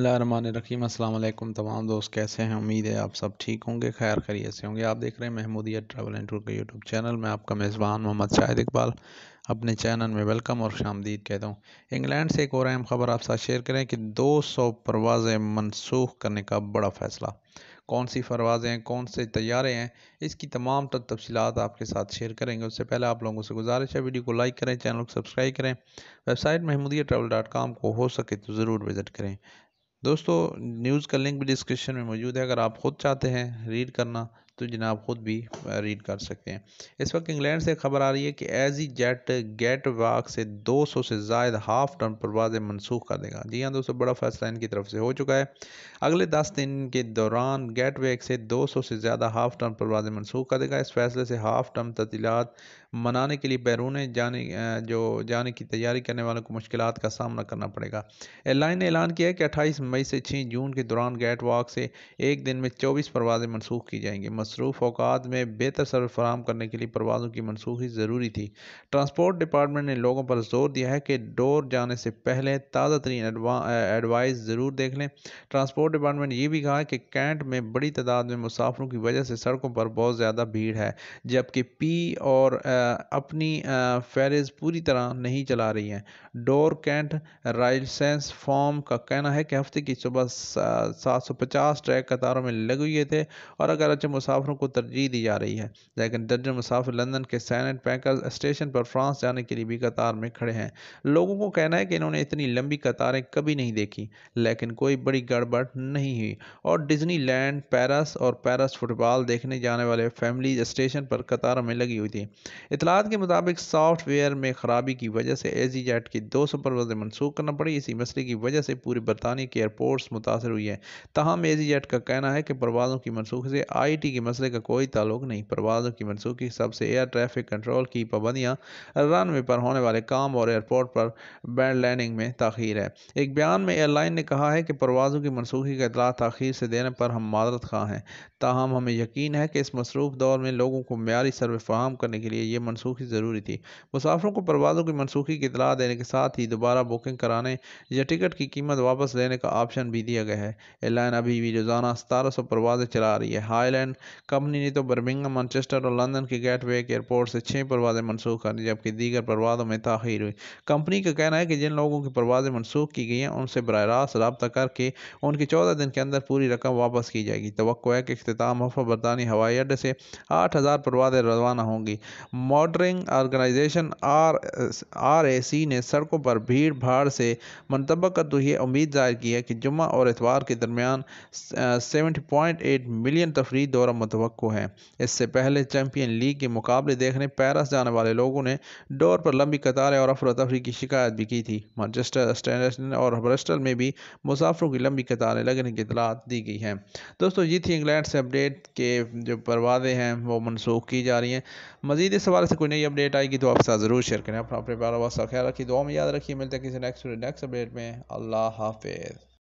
रहीम अस्सलाम तमाम दोस्त कैसे हैं उम्मीद है आप सब ठीक होंगे खैर खरीत से होंगे आप देख रहे हैं महमूदिया ट्रैवल एंड टूर का यूट्यूब चैनल में आपका मेज़बान मोहम्मद शाहिद इकबाल अपने चैनल में वेलकम और शामदीद कहता हूँ इंग्लैंड से एक और अहम ख़बर आप साथ शेयर करें कि 200 परवाज़ें मनसूख करने का बड़ा फ़ैसला कौन सी परवाज़ें हैं कौन से तैयारे हैं इसकी तमाम तर तफसीत आपके साथ शेयर करेंगे उससे पहले आप लोगों से गुजारिश है वीडियो को लाइक करें चैनल को सब्सक्राइब करें website Mahmoodia travel dot com को हो सके तो ज़रूर विज़िट करें दोस्तों न्यूज़ का लिंक भी डिस्क्रिप्शन में मौजूद है अगर आप खुद चाहते हैं रीड करना तो जनाब ख़ुद भी रीड कर सकते हैं इस वक्त इंग्लैंड से खबर आ रही है कि एजी जेट गेट वाक से 200 से जायद हाफ टन परवाज़ें मनसूख कर देगा जी हाँ दोस्तों बड़ा फैसला इनकी तरफ से हो चुका है अगले 10 दिन के दौरान गेट वेक से 200 से ज़्यादा हाफ टन परवाज़ें मनसूख कर देगा इस फैसले से हाफ टन ततीलत मनाने के लिए बैरून जाने जो जाने की तैयारी करने वालों को मुश्किल का सामना करना पड़ेगा एयरलाइन ने ऐलान किया है कि अट्ठाईस मई से छः जून के दौरान गेट वाक से एक दिन में चौबीस परवाज़ें मनसूख की जाएंगी मसरूफ़ अवकात में बेहतर सर्व फराम करने के लिए परवाज़ों की मनसूखी ज़रूरी थी ट्रांसपोर्ट डिपार्टमेंट ने लोगों पर जोर दिया है कि डोर जाने से पहले ताज़ा तरीन एडवाइस ज़रूर देख लें ट्रांसपोर्ट डिपार्टमेंट ने यह भी कहा कि कैंट में बड़ी तादाद में मुसाफरों की वजह से सड़कों पर बहुत ज़्यादा भीड़ है जबकि पी और आ, अपनी फहरिस्त पूरी तरह नहीं चला रही हैं डोर कैंट राइसेंस फॉर्म का कहना है कि हफ्ते की सुबह सात सौ पचास ट्रैक कतारों में लगे हुए थे और अगर अच्छे मुसाफर मुसाफरों को तरजीह दी जा रही है लेकिन दर्जन मुसाफिर लंदन के सैनट पैकर स्टेशन पर फ्रांस जाने के लिए भी कतार में खड़े हैं लोगों को कहना है कि इन्होंने इतनी लंबी कतारें कभी नहीं देखी लेकिन कोई बड़ी गड़बड़ नहीं हुई और डिज्नी लैंड पेरिस और पैरस फुटबॉल देखने जाने वाले फैमिली स्टेशन पर कतारों में लगी हुई थी इतलात के मुताबिक सॉफ्टवेयर में ख़राबी की वजह से एजी जेट की दो सौ परवाजें मनसूख करना पड़ी इसी मसले की वजह से पूरी बरतानिया के एयरपोर्ट्स मुतासर हुई है तहम एजी जेट का कहना है कि परवाज़ों की मनसूख से आई टी की मसले का कोई ताल्लुक नहीं परवाजों की मनसूखी सबसे एयर ट्रैफिक कंट्रोल की पाबंदियाँ रनवे पर होने वाले काम और एयरपोर्ट पर बैंड लैंडिंग में तखीर है एक बयान में एयरलाइन ने कहा है कि परवाजों की मनसूखी का इतला तखीर से देने पर हम मादरत खां हैं ताहम हमें यकीन है कि इस मसरूफ दौर में लोगों को मीरी सर्वे फराम करने के लिए यह मनसूखी ज़रूरी थी मुसाफरों को परवाजों की मनसूखी की इतला देने के साथ ही दोबारा बुकिंग कराने या टिकट की कीमत वापस लेने का ऑप्शन भी दिया गया है एयरलाइन अभी भी रोज़ाना सतारह सौ परवाजें चला रही है हाईलैंड कंपनी ने तो बर्मिंगम मैनचेस्टर और लंदन के के एयरपोर्ट से छः परवाजें मनसूख कर दी जबकि दीगर परवाजों में ताखिर हुई कंपनी का कहना है कि जिन लोगों की परवाजें मनसूख की गई हैं उनसे बर रास्त रबता करके उनकी चौदह दिन के अंदर पूरी रकम वापस की जाएगी तो है कि अख्ताम हफा बरतानी हवाई अड्डे से आठ हज़ार परवाजें रवाना होंगी motoring organisation R R A C ने सड़कों पर भीड़ भाड़ से मनतबा करते हुए उम्मीद जाहिर की है कि जुम्मा और इतवार के दरमियान सेवेंटी पॉइंट एट मिलियन तफरी दौरा मतवक़ है इससे पहले चैंपियन लीग के मुकाबले देखने पेरिस जाने वाले लोगों ने डोर पर लंबी कतारें और अफरा तफरी की शिकायत भी की थी मानचेस्टर स्टैंडर्ड और ब्रस्टल में भी मुसाफरों की लंबी कतारें लगने की इतलात दी गई हैं दोस्तों ये थी इंग्लैंड से अपडेट के जो परवादें हैं वो मनसूख की जा रही हैं मजीद इस हवाले से कोई नई अपडेट आएगी तो आपके साथ ज़रूर शेयर करें अपना अपने बार ख्याल रखिए दुआ याद रखिए मिलते हैं किसी नेक्स्ट नेक्स्ट अपडेट में अल्लाह हाफिज़